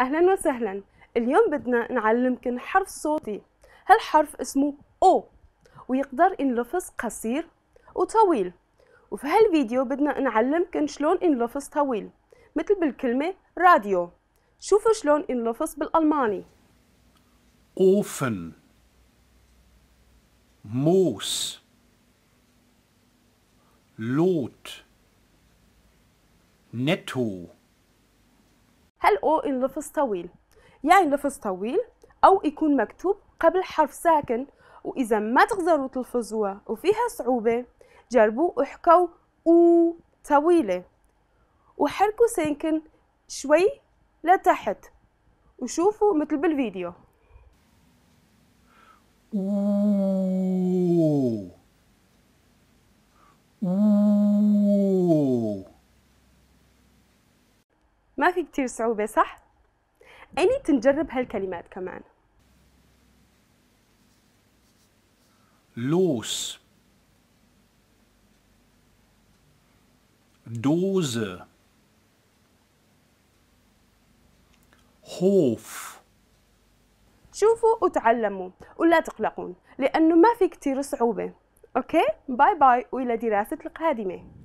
أهلا وسهلا اليوم بدنا نعلمكن حرف صوتي هالحرف اسمه أو ويقدر ينلفظ قصير وطويل وفي هالفيديو بدنا نعلمكن شلون ينلفظ طويل مثل بالكلمة راديو شوفوا شلون ينلفظ بالألماني أوفن موس لوت نتو هل ان لفظ طويل يعني لفظ طويل أو يكون مكتوب قبل حرف ساكن وإذا ما تقدروا تلفظوها وفيها صعوبة جربوا احكوا أو طويلة وحركوا ساكن شوي لتحت وشوفوا مثل بالفيديو ما في كتير صعوبة صح؟ أني تنجرب هالكلمات كمان لوس دوز خوف شوفوا وتعلموا ولا تقلقون لأنه ما في كتير صعوبة أوكي باي باي وإلى دراسة القادمة